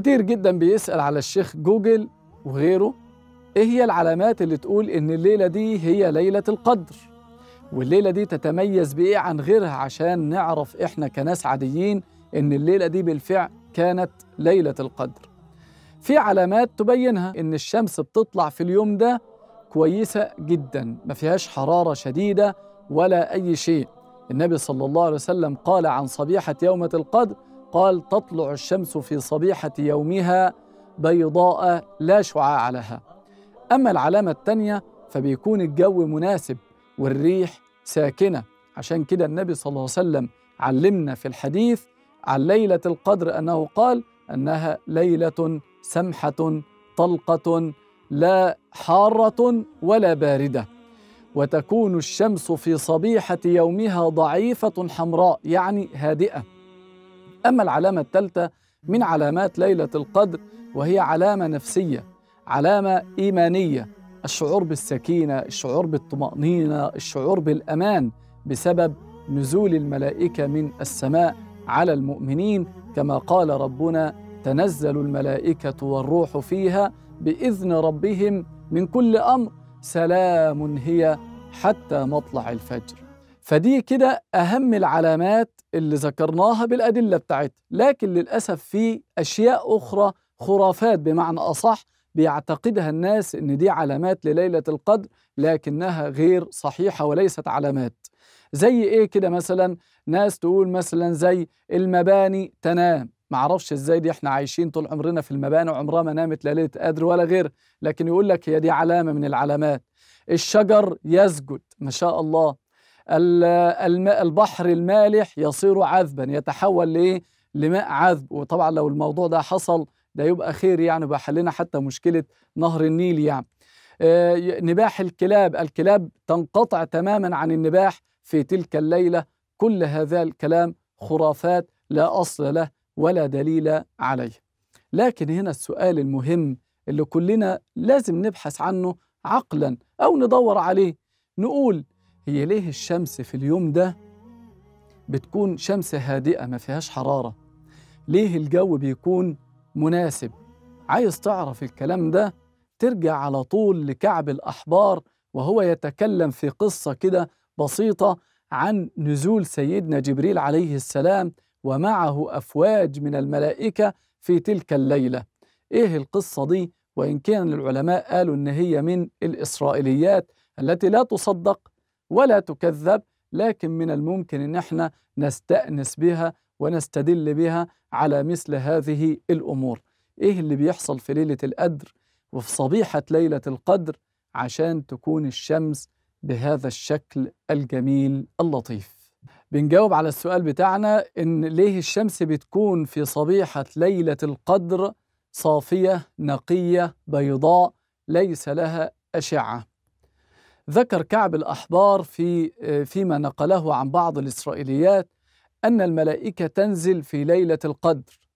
كتير جدا بيسأل على الشيخ جوجل وغيره ايه هي العلامات اللي تقول ان الليلة دي هي ليلة القدر والليلة دي تتميز بايه عن غيرها عشان نعرف احنا كناس عاديين ان الليلة دي بالفعل كانت ليلة القدر في علامات تبينها ان الشمس بتطلع في اليوم ده كويسة جدا ما فيهاش حرارة شديدة ولا أي شيء النبي صلى الله عليه وسلم قال عن صبيحة يومة القدر قال تطلع الشمس في صبيحة يومها بيضاء لا شعاع لها أما العلامة الثانية فبيكون الجو مناسب والريح ساكنة عشان كده النبي صلى الله عليه وسلم علمنا في الحديث عن ليلة القدر أنه قال أنها ليلة سمحة طلقة لا حارة ولا باردة وتكون الشمس في صبيحة يومها ضعيفة حمراء يعني هادئة أما العلامة الثالثة من علامات ليلة القدر وهي علامة نفسية علامة إيمانية الشعور بالسكينة الشعور بالطمأنينة الشعور بالأمان بسبب نزول الملائكة من السماء على المؤمنين كما قال ربنا تنزل الملائكة والروح فيها بإذن ربهم من كل أمر سلام هي حتى مطلع الفجر فدي كده أهم العلامات اللي ذكرناها بالأدلة بتاعتها لكن للأسف في أشياء أخرى خرافات بمعنى أصح بيعتقدها الناس إن دي علامات لليلة القدر لكنها غير صحيحة وليست علامات زي إيه كده مثلا ناس تقول مثلا زي المباني تنام معرفش ازاي دي احنا عايشين طول عمرنا في المباني وعمرها ما نامت ليله قدر ولا غير لكن يقول لك هي دي علامه من العلامات الشجر يسجد ما شاء الله البحر المالح يصير عذبا يتحول لإيه؟ لماء عذب وطبعا لو الموضوع ده حصل ده يبقى خير يعني بحلنا حتى مشكلة نهر النيل يعني آه، نباح الكلاب الكلاب تنقطع تماما عن النباح في تلك الليلة كل هذا الكلام خرافات لا أصل له ولا دليل عليه لكن هنا السؤال المهم اللي كلنا لازم نبحث عنه عقلا أو ندور عليه نقول هي ليه الشمس في اليوم ده بتكون شمس هادئة ما فيهاش حرارة ليه الجو بيكون مناسب عايز تعرف الكلام ده ترجع على طول لكعب الأحبار وهو يتكلم في قصة كده بسيطة عن نزول سيدنا جبريل عليه السلام ومعه أفواج من الملائكة في تلك الليلة إيه القصة دي وإن كان العلماء قالوا إن هي من الإسرائيليات التي لا تصدق ولا تكذب لكن من الممكن ان احنا نستأنس بها ونستدل بها على مثل هذه الامور ايه اللي بيحصل في ليله القدر وفي صبيحه ليله القدر عشان تكون الشمس بهذا الشكل الجميل اللطيف بنجاوب على السؤال بتاعنا ان ليه الشمس بتكون في صبيحه ليله القدر صافيه نقيه بيضاء ليس لها اشعه ذكر كعب الأحبار في فيما نقله عن بعض الإسرائيليات أن الملائكة تنزل في ليلة القدر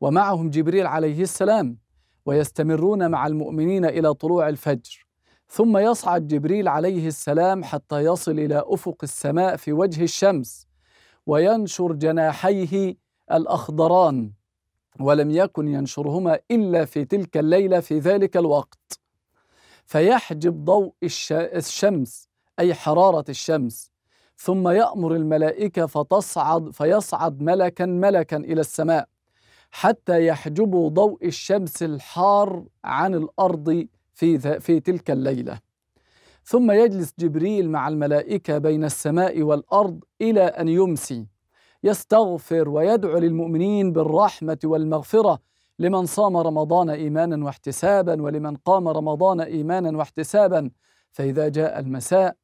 ومعهم جبريل عليه السلام ويستمرون مع المؤمنين إلى طلوع الفجر ثم يصعد جبريل عليه السلام حتى يصل إلى أفق السماء في وجه الشمس وينشر جناحيه الأخضران ولم يكن ينشرهما إلا في تلك الليلة في ذلك الوقت فيحجب ضوء الشمس أي حرارة الشمس ثم يأمر الملائكة فتصعد فيصعد ملكا ملكا إلى السماء حتى يحجبوا ضوء الشمس الحار عن الأرض في, في تلك الليلة ثم يجلس جبريل مع الملائكة بين السماء والأرض إلى أن يمسي يستغفر ويدعو للمؤمنين بالرحمة والمغفرة لمن صام رمضان ايمانا واحتسابا ولمن قام رمضان ايمانا واحتسابا فاذا جاء المساء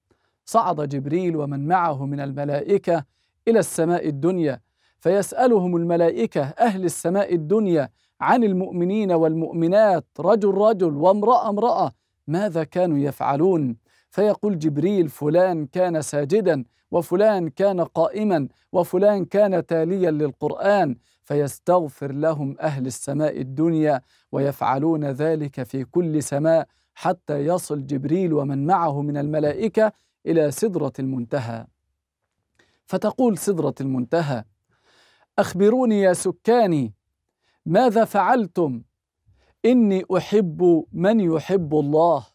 صعد جبريل ومن معه من الملائكه الى السماء الدنيا فيسالهم الملائكه اهل السماء الدنيا عن المؤمنين والمؤمنات رجل رجل وامراه امراه ماذا كانوا يفعلون فيقول جبريل فلان كان ساجدا وفلان كان قائما وفلان كان تاليا للقران فيستغفر لهم اهل السماء الدنيا ويفعلون ذلك في كل سماء حتى يصل جبريل ومن معه من الملائكه الى سدره المنتهى فتقول سدره المنتهى اخبروني يا سكاني ماذا فعلتم اني احب من يحب الله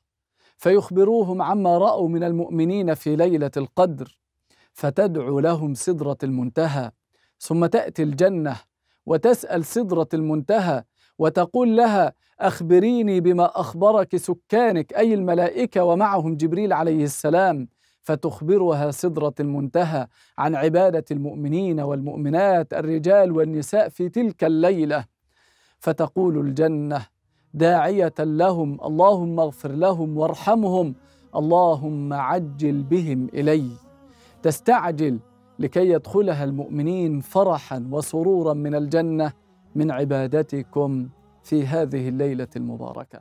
فيخبروهم عما راوا من المؤمنين في ليله القدر فتدعو لهم سدره المنتهى ثم تاتي الجنه وتسال سدره المنتهى وتقول لها اخبريني بما اخبرك سكانك اي الملائكه ومعهم جبريل عليه السلام فتخبرها سدره المنتهى عن عباده المؤمنين والمؤمنات الرجال والنساء في تلك الليله فتقول الجنه داعيه لهم اللهم اغفر لهم وارحمهم اللهم عجل بهم الي تستعجل لكي يدخلها المؤمنين فرحا وسرورا من الجنه من عبادتكم في هذه الليله المباركه